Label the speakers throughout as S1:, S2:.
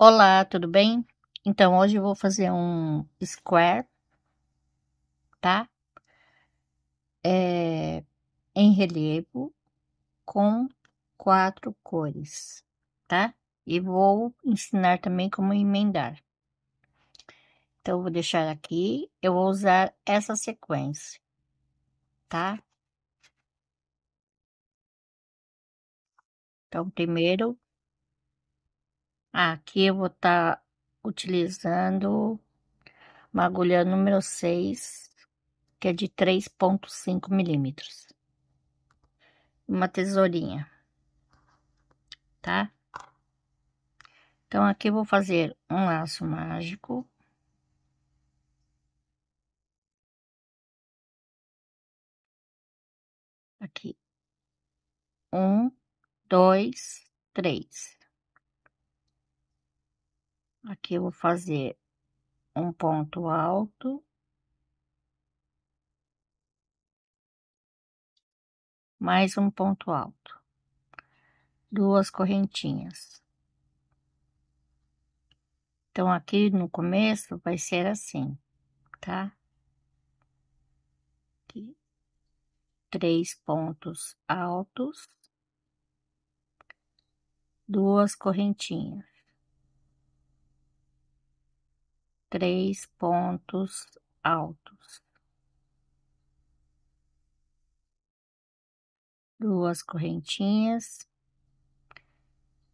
S1: Olá, tudo bem? Então, hoje eu vou fazer um square, tá? É, em relevo com quatro cores, tá? E vou ensinar também como emendar. Então, vou deixar aqui, eu vou usar essa sequência, tá? Então, primeiro Aqui eu vou estar tá utilizando uma agulha número 6, que é de 3.5 milímetros. Uma tesourinha, tá? Então, aqui eu vou fazer um laço mágico. Aqui. Um, dois, três. Aqui eu vou fazer um ponto alto. Mais um ponto alto. Duas correntinhas. Então, aqui no começo vai ser assim, tá? Aqui. Três pontos altos. Duas correntinhas. três pontos altos, duas correntinhas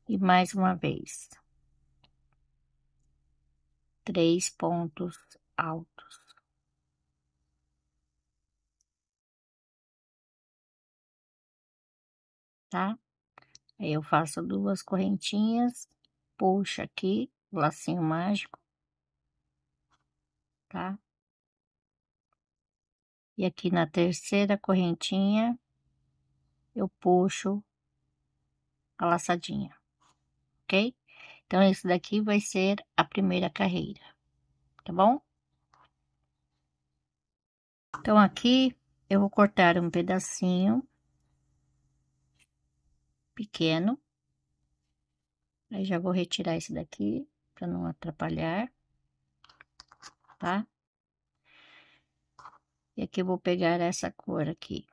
S1: e mais uma vez, três pontos altos.
S2: Tá? Aí eu faço duas correntinhas,
S1: puxo aqui o lacinho mágico tá? E aqui na terceira correntinha, eu puxo a laçadinha, ok? Então, isso daqui vai ser a primeira carreira, tá bom? Então, aqui eu vou cortar um pedacinho pequeno. Aí, já vou retirar esse daqui para não atrapalhar tá? E aqui eu vou pegar essa cor aqui.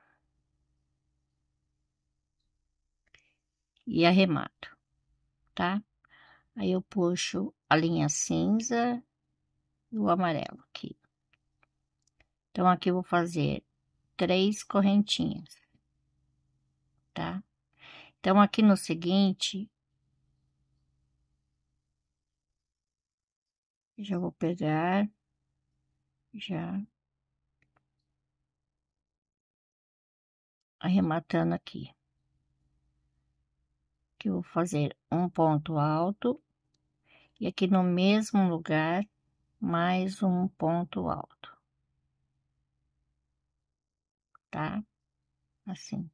S1: E arremato, tá? Aí eu puxo a linha cinza e o amarelo aqui. Então, aqui eu vou fazer três correntinhas, tá? Então, aqui no seguinte, já vou pegar já arrematando aqui. Que eu vou fazer um ponto alto e aqui no mesmo lugar mais um ponto alto. Tá? Assim.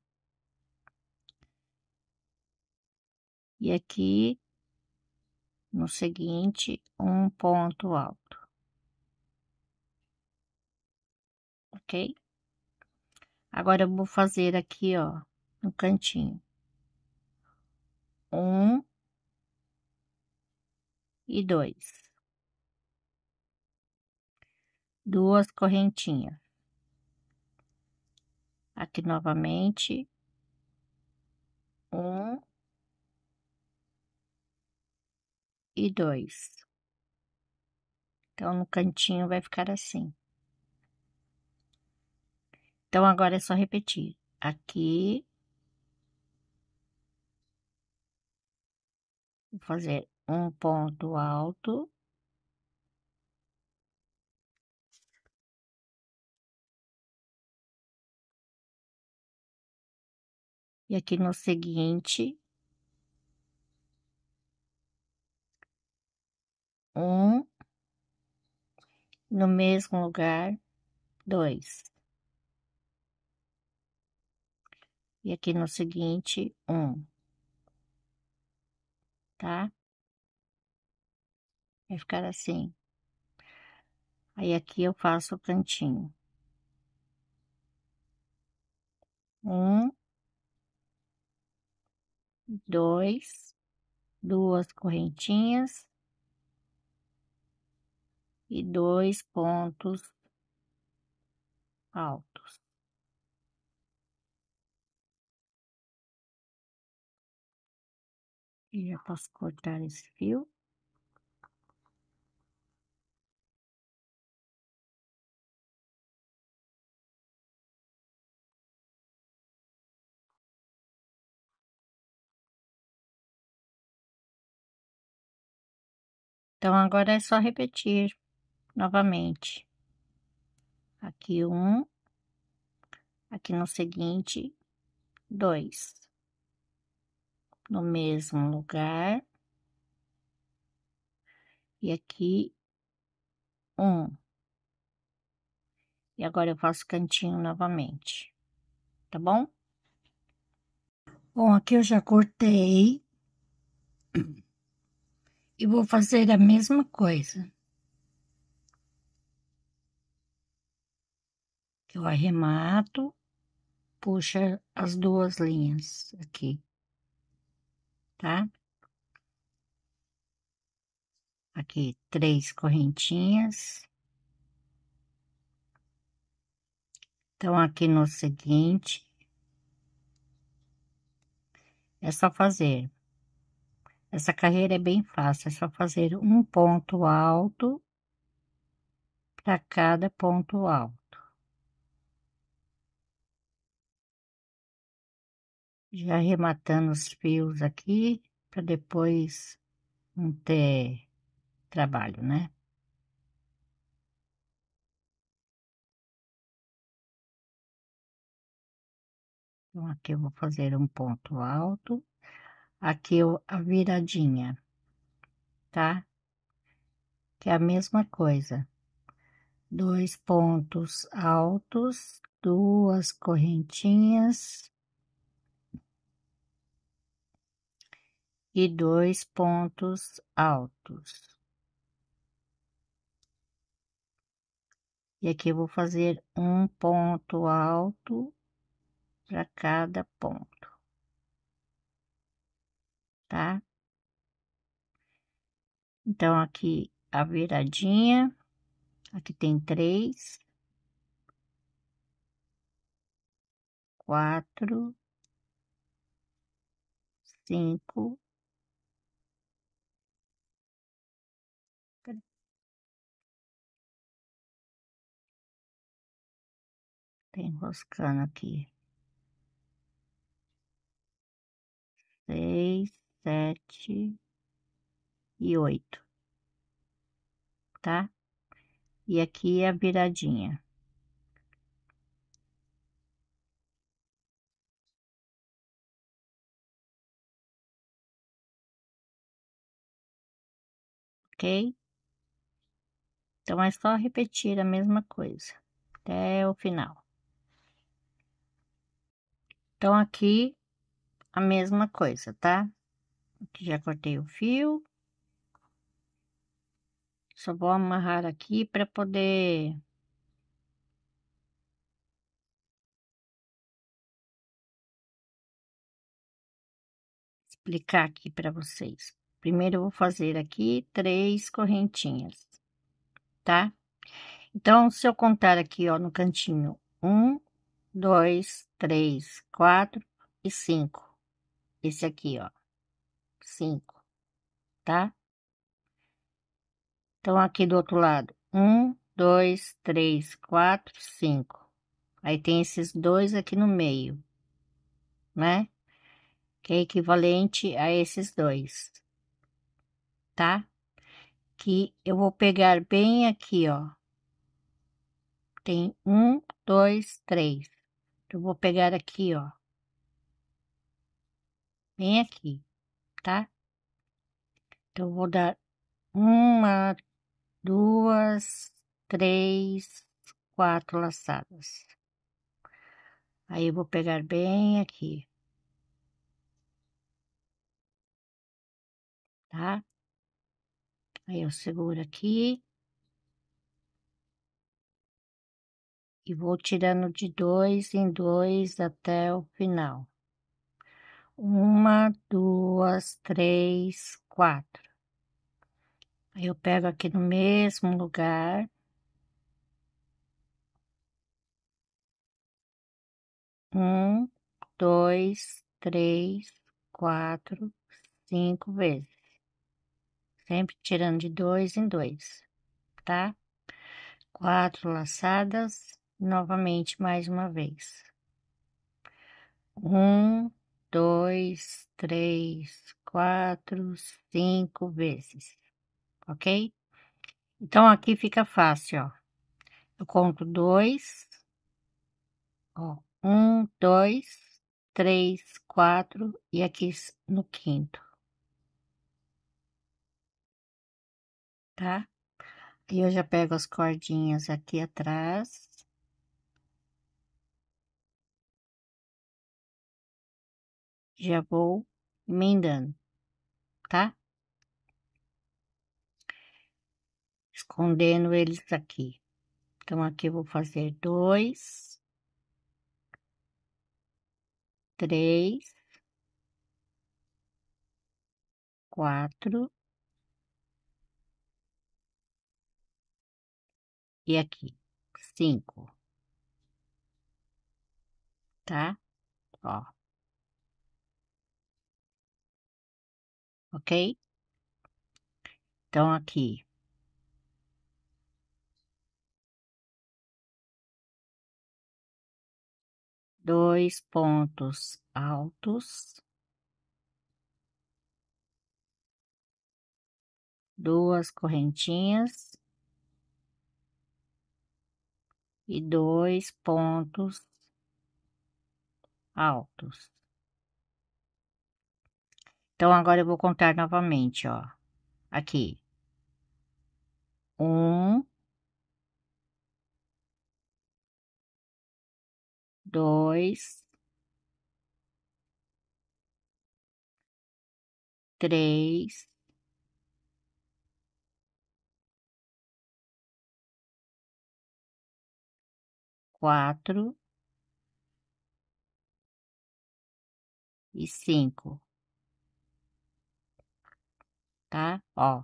S1: E aqui no seguinte, um ponto alto. ok? Agora, eu vou fazer aqui, ó, no cantinho. Um e dois. Duas correntinhas. Aqui novamente. Um e dois. Então, no cantinho vai ficar assim. Então, agora é só repetir. Aqui. Vou fazer um ponto alto.
S2: E aqui no seguinte,
S1: um, no mesmo lugar, dois. e aqui no seguinte, um. Tá? Vai ficar assim. Aí aqui eu faço o cantinho. Um, dois, duas correntinhas e dois pontos altos.
S2: E já posso cortar esse fio.
S1: Então, agora é só repetir novamente. Aqui um, aqui no seguinte, dois no mesmo lugar. E aqui, um. E agora eu faço cantinho novamente, tá bom? Bom, aqui eu já cortei. E vou fazer a mesma coisa. Eu arremato, puxa as duas linhas aqui tá? Aqui, três correntinhas. Então, aqui no seguinte, é só fazer. Essa carreira é bem fácil, é só fazer um ponto alto para cada ponto alto. já arrematando os fios aqui para depois não ter trabalho, né? Então, aqui eu vou fazer um ponto alto. Aqui eu, a viradinha, tá? Que é a mesma coisa. Dois pontos altos, duas correntinhas e dois pontos altos. E aqui eu vou fazer um ponto alto para cada ponto, tá? Então, aqui a viradinha, aqui tem três, quatro, cinco,
S2: enroscando aqui.
S1: Seis, sete e oito, tá? E aqui é a viradinha. ok? Então, é só repetir a mesma coisa até o final. Então, aqui a mesma coisa, tá? Aqui já cortei o fio. Só vou amarrar aqui para poder explicar aqui para vocês. Primeiro, eu vou fazer aqui três correntinhas, tá? Então, se eu contar aqui, ó, no cantinho, um, dois, três, quatro e cinco. Esse aqui, ó. Cinco, tá? Então, aqui do outro lado, um, dois, três, quatro, cinco. Aí tem esses dois aqui no meio, né? Que é equivalente a esses dois, tá? Que eu vou pegar bem aqui, ó. Tem um, dois, três. Eu vou pegar aqui, ó. Bem aqui, tá? Então, eu vou dar uma, duas, três, quatro laçadas. Aí, eu vou pegar bem aqui. Tá? Aí, eu seguro aqui. e vou tirando de dois em dois até o final. Uma, duas, três, quatro. Eu pego aqui no mesmo lugar. Um, dois, três, quatro, cinco vezes. Sempre tirando de dois em dois, tá? Quatro laçadas novamente mais uma vez. Um, dois, três, quatro, cinco vezes, ok? Então aqui fica fácil, ó. Eu conto dois, ó, um, dois, três, quatro e aqui no quinto, tá? E eu já pego as cordinhas aqui atrás. já vou emendando, tá? Escondendo eles aqui. Então, aqui eu vou fazer dois, três,
S2: quatro, e aqui, cinco, tá? Ó. ok? Então, aqui. Dois
S1: pontos altos. Duas correntinhas. E dois pontos altos. Então, agora eu vou contar novamente, ó. Aqui. Um.
S2: Dois. Três. Quatro.
S1: E cinco tá? Ó,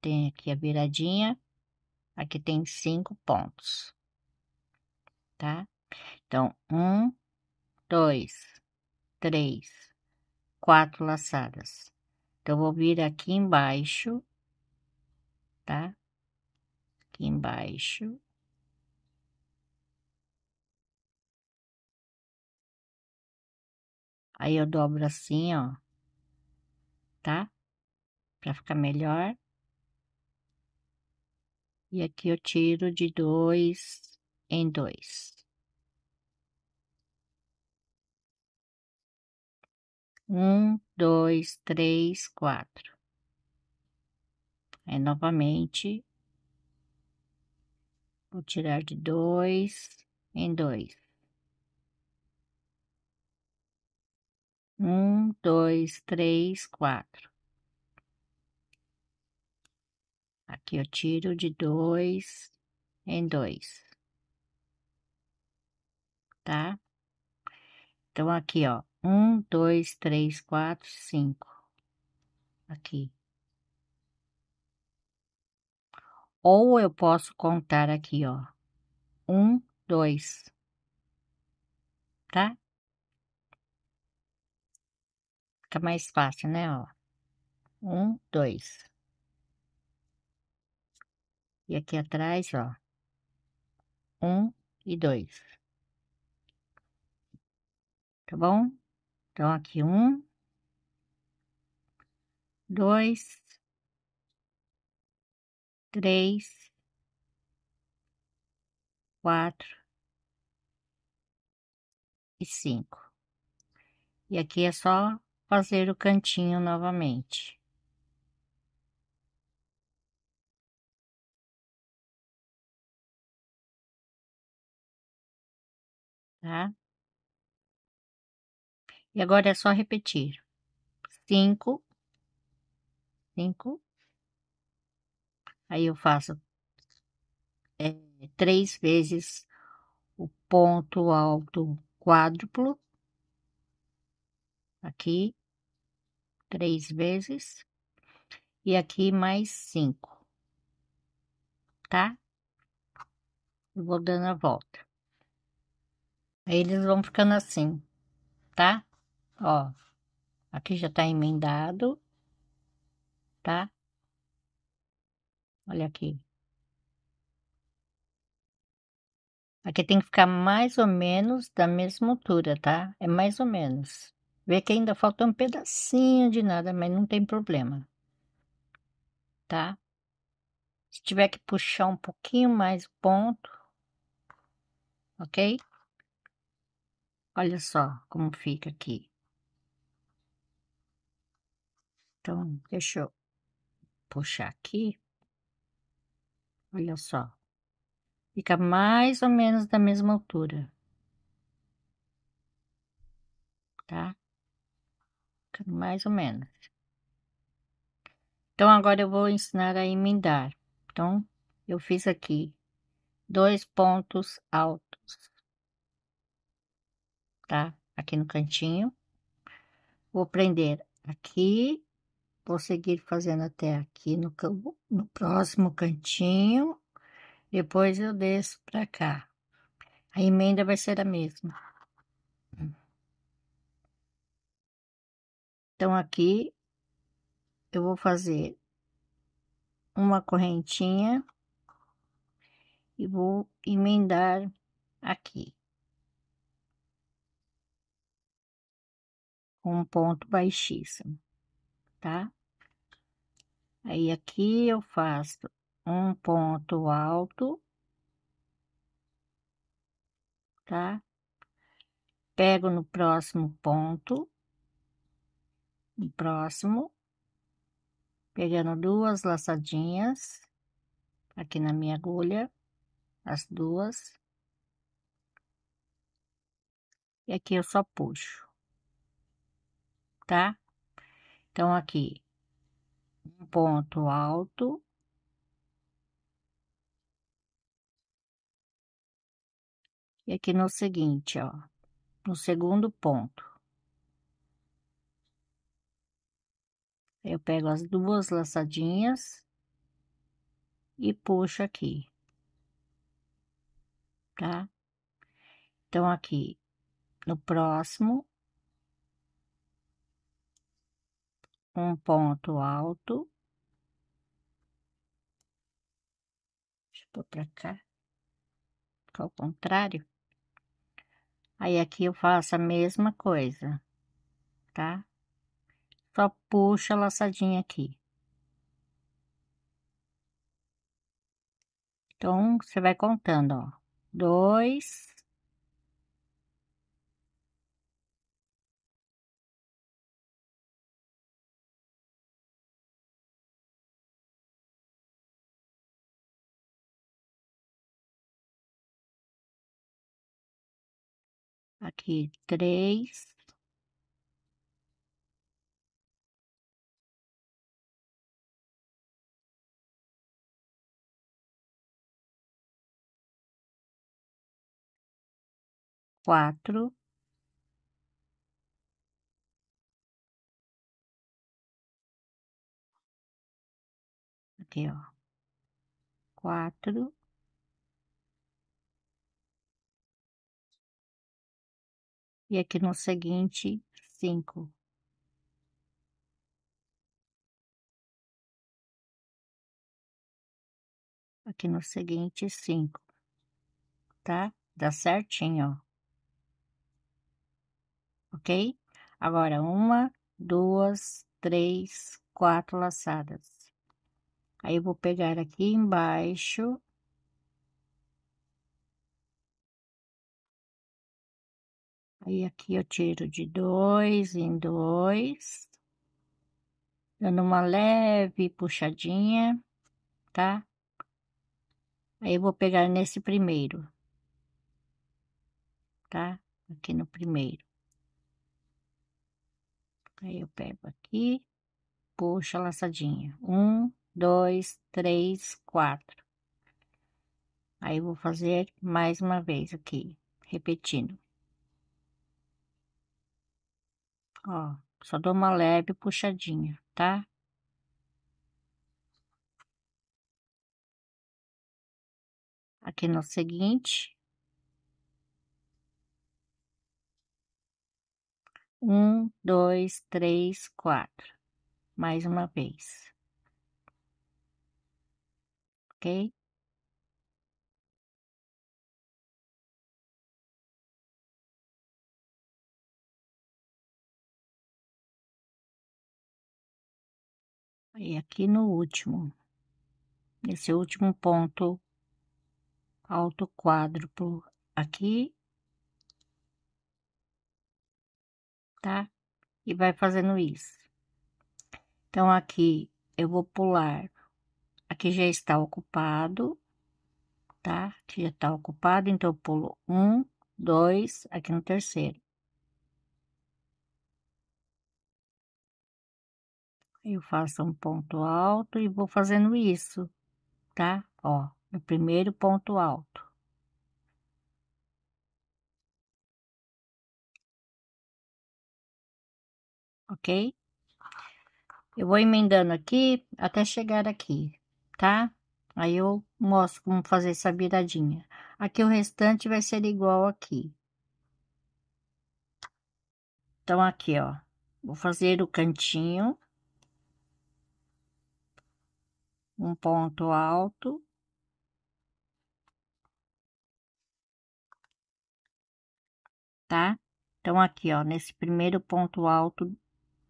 S1: tem aqui a beiradinha, aqui tem cinco pontos, tá? Então, um, dois, três, quatro laçadas. Então, vou vir aqui embaixo, tá? Aqui embaixo. Aí, eu dobro assim, ó, tá? para ficar melhor. E aqui eu tiro de dois em dois. Um, dois, três, quatro. Aí, novamente, vou tirar de dois em dois. Um, dois, três, quatro. Aqui eu tiro de dois em dois. Tá? Então, aqui, ó. Um, dois, três, quatro, cinco. Aqui. Ou eu posso contar aqui, ó. Um, dois. Tá? Fica mais fácil, né, ó. Um, dois. E aqui atrás, ó, um e dois. Tá bom? Então, aqui um, dois, três, quatro e cinco. E aqui é só fazer o cantinho novamente. tá? E agora é só repetir. Cinco, cinco. Aí eu faço é, três vezes o ponto alto quádruplo. Aqui, três vezes. E aqui mais cinco, tá? Eu vou dando a volta. Aí eles vão ficando assim, tá? Ó, aqui já tá emendado, tá? Olha aqui. Aqui tem que ficar mais ou menos da mesma altura, tá? É mais ou menos. Vê que ainda falta um pedacinho de nada, mas não tem problema. Tá? Se tiver que puxar um pouquinho mais o ponto, ok? Olha só como fica aqui. Então, deixa eu puxar aqui. Olha só. Fica mais ou menos da mesma altura. Tá? Fica mais ou menos. Então, agora eu vou ensinar a emendar. Então, eu fiz aqui dois pontos altos tá? Aqui no cantinho. Vou prender aqui, vou seguir fazendo até aqui no, no próximo cantinho, depois eu desço pra cá. A emenda vai ser a mesma. Então, aqui eu vou fazer uma correntinha e vou emendar aqui. um ponto baixíssimo, tá? Aí aqui eu faço um ponto alto, tá? Pego no próximo ponto, no próximo, pegando duas laçadinhas aqui na minha agulha, as duas. E aqui eu só puxo tá? Então, aqui, um ponto alto. E aqui no seguinte, ó, no segundo ponto. Eu pego as duas laçadinhas e puxo aqui, tá? Então, aqui no próximo, um ponto alto. Deixa eu pôr pra cá. Fica ao contrário. Aí aqui eu faço a mesma coisa, tá? Só puxa a laçadinha aqui. Então, você vai contando, ó. Dois,
S2: aqui três. Quatro. Aqui, ó. Quatro. e aqui no seguinte, cinco. Aqui no seguinte, cinco,
S1: tá? Dá certinho, ó. Ok? Agora, uma, duas, três, quatro laçadas. Aí, eu vou pegar aqui embaixo
S2: Aí aqui eu tiro
S1: de dois em dois, dando uma leve puxadinha, tá? Aí eu vou pegar nesse primeiro, tá? Aqui no primeiro. Aí eu pego aqui, puxo a laçadinha. Um, dois, três, quatro. Aí vou fazer mais uma vez aqui, repetindo. Ó, só dou uma leve puxadinha, tá? Aqui no seguinte. Um, dois, três, quatro. Mais uma vez. Ok? E aqui no último, nesse último ponto alto quádruplo aqui, tá? E vai fazendo isso. Então, aqui eu vou pular, aqui já está ocupado, tá? Aqui já está ocupado, então eu pulo um, dois, aqui no terceiro. Eu faço um ponto alto e vou fazendo isso, tá? Ó, no primeiro ponto alto. Ok? Eu vou emendando aqui até chegar aqui, tá? Aí eu mostro como fazer essa viradinha. Aqui o restante vai ser igual aqui. Então, aqui, ó. Vou fazer o cantinho. um ponto alto. Tá? Então, aqui, ó, nesse primeiro ponto alto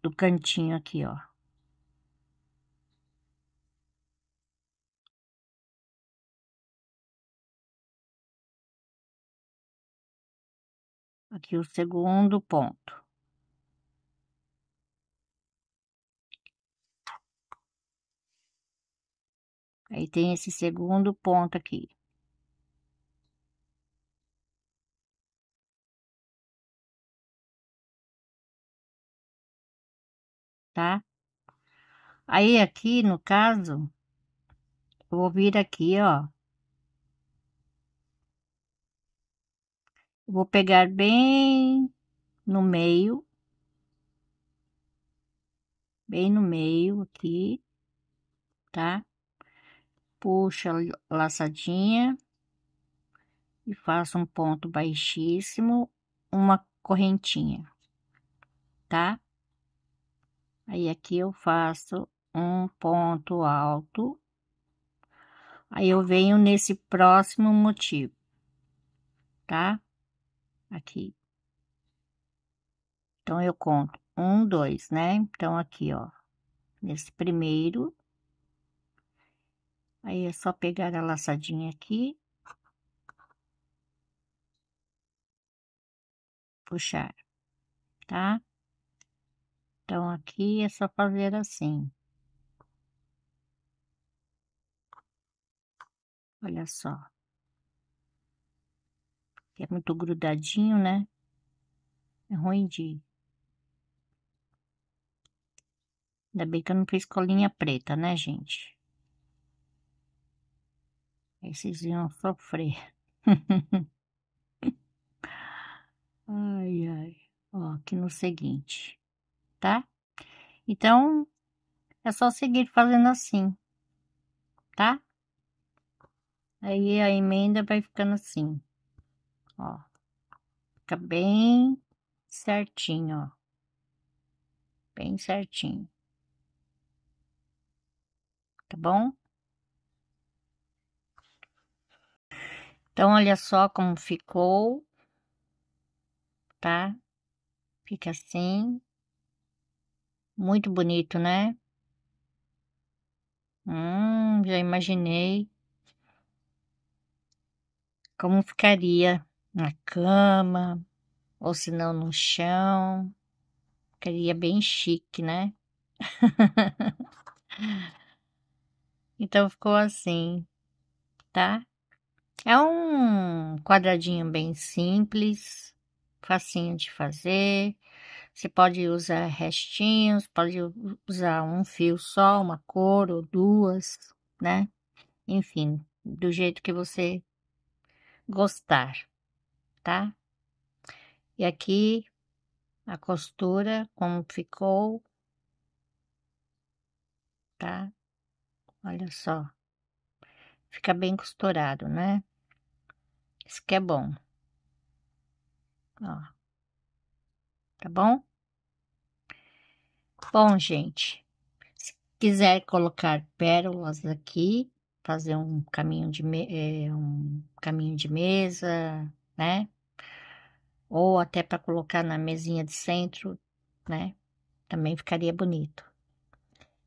S1: do cantinho aqui, ó.
S2: Aqui o segundo ponto.
S1: Aí tem esse segundo ponto aqui.
S2: Tá? Aí aqui,
S1: no caso, eu vou vir aqui, ó. Vou pegar bem no meio. Bem no meio aqui, tá? puxa laçadinha e faço um ponto baixíssimo, uma correntinha, tá? Aí aqui eu faço um ponto alto, aí eu venho nesse próximo motivo, tá? Aqui. Então, eu conto um, dois, né? Então, aqui, ó, nesse primeiro, Aí é só pegar a laçadinha aqui. Puxar, tá? Então, aqui é só fazer assim. Olha só. É muito grudadinho, né? É ruim de... Ainda bem que eu não fiz colinha preta, né, gente? Esses iam sofrer. ai, ai. Ó, aqui no seguinte, tá? Então, é só seguir fazendo assim, tá? Aí a emenda vai ficando assim, ó. Fica bem certinho, ó. Bem certinho. Tá bom? Então, olha só como ficou, tá? Fica assim. Muito bonito, né? Hum, já imaginei como ficaria na cama, ou se não no chão. Ficaria bem chique, né? então ficou assim, tá? É um quadradinho bem simples, facinho de fazer. Você pode usar restinhos, pode usar um fio só, uma cor ou duas, né? Enfim, do jeito que você gostar, tá? E aqui a costura, como ficou, tá? Olha só, fica bem costurado, né? Isso que é bom. Ó. Tá bom? Bom, gente, se quiser colocar pérolas aqui, fazer um caminho de, eh, um caminho de mesa, né? Ou até para colocar na mesinha de centro, né? Também ficaria bonito.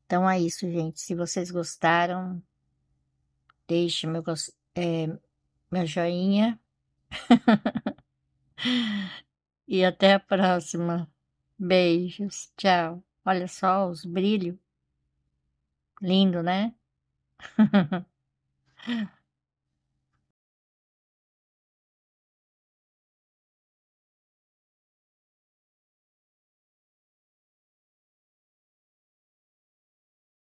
S1: Então é isso, gente. Se vocês gostaram, deixe meu gostei. Eh, é, meu joinha. e até a próxima. Beijos, tchau. Olha só os brilhos. Lindo, né?